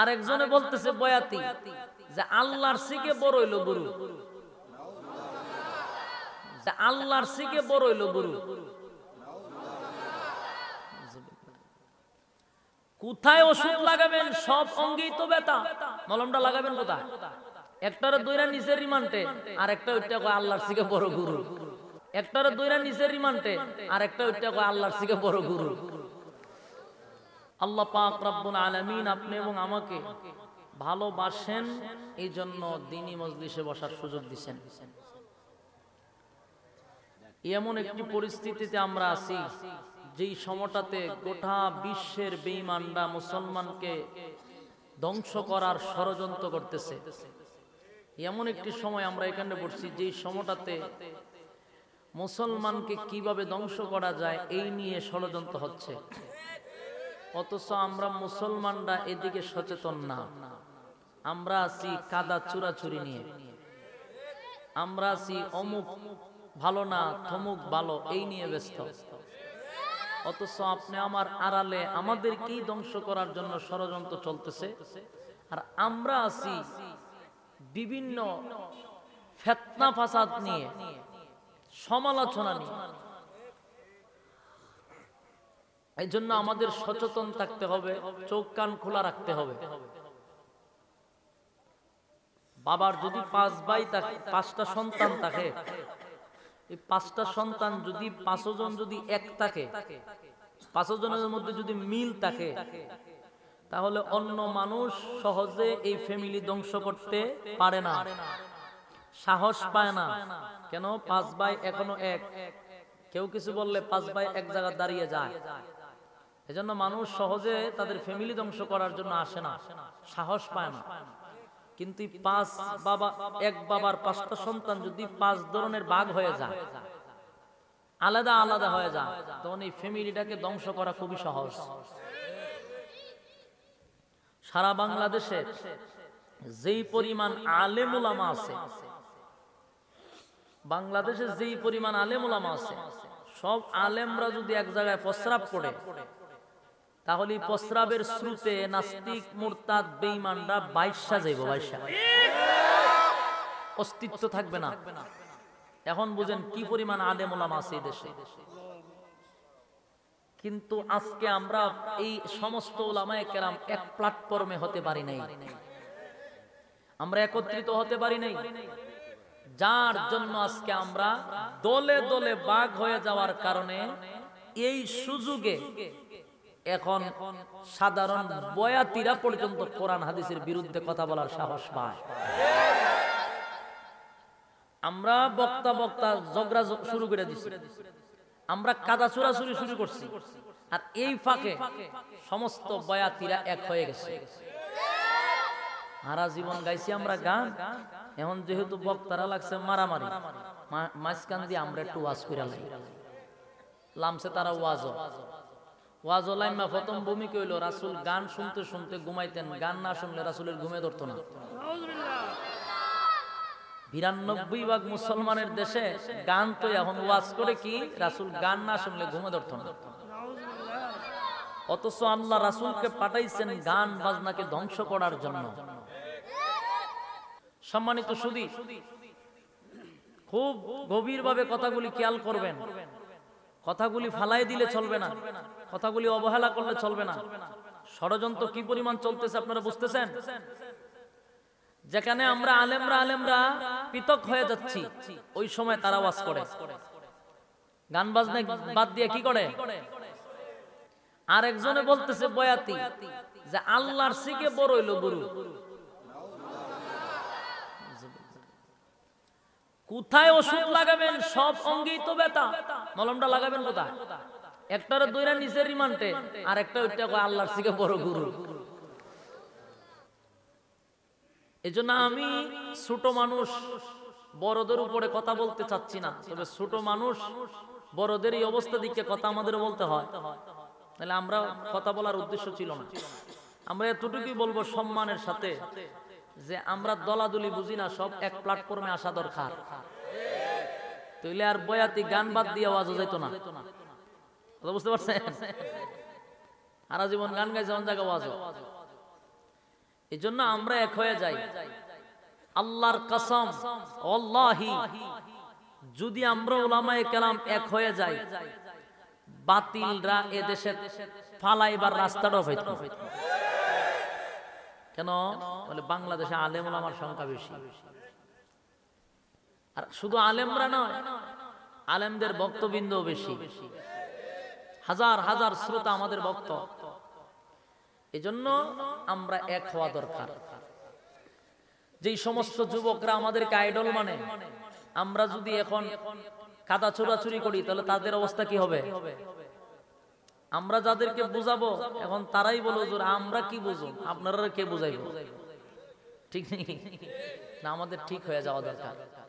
আর একজনে বলতেছে বয়াতি যে আল্লাহর সিকে বড় হইল গুরু আল্লাহর সিকে বড় গুরু কোথায় ওষুধ লাগাবেন সব অঙ্গেই তো বেতা মলমটা লাগাবেন কোথায় একটারে দুইরা নিচের রিমান্ডে আর একটা ওইটা কয় আল্লাহর সিকে বড় গুরু একটারে দুইরা নিচের রিমান্ডে আর একটা ওইটা কয় আল্লাহর সিকে বড় গুরু আল্লাহ পাক রব্বুল আলামিন আপনি এবং আমাকে ভালোবাসেন এই জন্য দিনী মজলিসে বসার সুযোগ দিচ্ছেন এমন একটি পরিস্থিতিতে আমরা আছি যেই সময়টাতে গোটা বিশ্বের বেঈমানরা মুসলমানকে ধ্বংস করার ষড়যন্ত্র করতেছে এমন একটি সময় আমরা এখানে পড়ছি যেই সময়টাতে মুসলমানকে কিভাবে ধ্বংস করা যায় এই নিয়ে ষড়যন্ত্র হচ্ছে অথচ আমরা মুসলমানরা এদিকে সচেতন না আমরা আছি কাদা চুরি নিয়ে আমরা আছি অমুক ভালো না থমুক ভালো এই নিয়ে ব্যস্ত অথচ আপনি আমার আড়ালে আমাদেরকেই ধ্বংস করার জন্য ষড়যন্ত্র চলতেছে আর আমরা আছি বিভিন্ন ফেতনা ফাসাদ নিয়ে সমালোচনা নিয়ে এই জন্য আমাদের সচেতন থাকতে হবে চোখ কান খোলা রাখতে হবে বাবার যদি পাঁচ ভাই থাকে পাঁচটা সন্তান থাকে এই পাঁচটা সন্তান যদি জন যদি এক থাকে জনের মধ্যে যদি মিল থাকে তাহলে অন্য মানুষ সহজে এই ফ্যামিলি ধ্বংস করতে পারে না সাহস পায় না কেন পাঁচ ভাই এখনো এক কেউ কিছু বললে পাঁচ ভাই এক জায়গায় দাঁড়িয়ে যায় এজন্য মানুষ সহজে তাদের ফ্যামিলি ধ্বংস করার জন্য আসে না সাহস পায় না কিন্তু পাঁচ বাবা এক বাবার পাঁচটা সন্তান যদি পাঁচ ধরনের বাঘ হয়ে যায় আলাদা আলাদা হয়ে যায় তখন এই ফ্যামিলিটাকে ধ্বংস করা খুবই সহজ সারা বাংলাদেশে যেই পরিমাণ আলেমুলামা আছে বাংলাদেশে যেই পরিমাণ আলেমুলামা আছে সব আলেমরা যদি এক জায়গায় প্রস্রাব করে তাহলে প্রস্রাবের শ্রুতে নাস্তিক মোরতাদ বেঈমানরা বাইশা যাইব বাইশা অস্তিত্ব থাকবে না এখন বুঝেন কি পরিমাণ আদে মোলাম আছে এই দেশে কিন্তু আজকে আমরা এই সমস্ত ওলামায়ে কেরাম এক প্ল্যাটফর্মে হতে পারি নাই আমরা একত্রিত হতে পারি নাই যার জন্য আজকে আমরা দলে দলে বাঘ হয়ে যাওয়ার কারণে এই সুযোগে এখন সাধারণ বয়াতিরা পর্যন্ত কোরআন হাদিসের বিরুদ্ধে কথা বলার সাহস পায় আমরা বক্তা বক্তা ঝগড়া শুরু করে দিচ্ছি আমরা কাদা চুরি শুরু করছি আর এই ফাঁকে সমস্ত বয়াতিরা এক হয়ে গেছে হারা জীবন গাইছি আমরা গান এখন যেহেতু বক্তারা লাগছে মারামারি মাঝখান দিয়ে আমরা একটু ওয়াজ করে লাগি লামছে তারা ওয়াজ ওয়াজ ওলাইমা প্রথম ভূমিকা হইল রাসুল গান শুনতে শুনতে ঘুমাইতেন গান না শুনলে রাসুলের ঘুমে ধরতো না বিরানব্বই ভাগ মুসলমানের দেশে গান তো এখন ওয়াজ করে কি রাসুল গান না শুনলে ঘুমে ধরতো না অথচ আল্লাহ রাসুলকে পাঠাইছেন গান বাজনাকে ধ্বংস করার জন্য সম্মানিত সুদী খুব গভীরভাবে কথাগুলি খেয়াল করবেন কথাগুলি ফালাই দিলে চলবে না কথাগুলি অবহেলা করলে চলবে না ষড়যন্ত্র কি পরিমাণ চলতেছে আপনারা বুঝতেছেন যেখানে আমরা আলেমরা আলেমরা পৃথক হয়ে যাচ্ছি ওই সময় তারা ওয়াজ করে গান বাজনা বাদ দিয়ে কি করে আর একজনে বলতেছে বয়াতি যে আল্লাহর সিকে বড় হইল গুরু কোথায় ওষুধ লাগাবেন সব অঙ্গেই তো ব্যথা মলমটা লাগাবেন কোথায় একটারে দৈরা নিজের রিমান্ডে আর একটা ওইটা আল্লাহর থেকে বড় গুরু এজন্য আমি ছোট মানুষ বড়দের উপরে কথা বলতে চাচ্ছি না তবে ছোট মানুষ বড়দের এই অবস্থা দিকে কথা আমাদের বলতে হয় তাহলে আমরা কথা বলার উদ্দেশ্য ছিল না আমরা এতটুকুই বলবো সম্মানের সাথে যে আমরা দলাদুলি বুঝি না সব এক প্ল্যাটফর্মে আসা দরকার তুইলে আর বয়াতি গান বাদ দিয়ে আওয়াজও যেত না বুঝতে পারছেন সারা জীবন গান গাইছে অন জায়গা আওয়াজও এই জন্য আমরা এক হয়ে যাই আল্লাহর কসম অল্লাহি যদি আমরা ওলামায়ে কালাম এক হয়ে যাই বাতিলরা এদেশে ফালাইবার রাস্তাটা হইত কেন বলে বাংলাদেশে আলেম আমার সংখ্যা বেশি আর শুধু আলেমরা নয় আলেমদের বক্তবৃন্দ বেশি হাজার হাজার শ্রোতা আমাদের বক্ত এজন্য আমরা এক হওয়া দরকার যে সমস্ত যুবকরা আমাদেরকে আইডল মানে আমরা যদি এখন কাদা চোরাচুরি করি তাহলে তাদের অবস্থা কি হবে আমরা যাদেরকে বুঝাবো এখন তারাই বলো যে আমরা কি বুঝো আপনারা কে বুঝাইব ঠিক নেই না আমাদের ঠিক হয়ে যাওয়া দরকার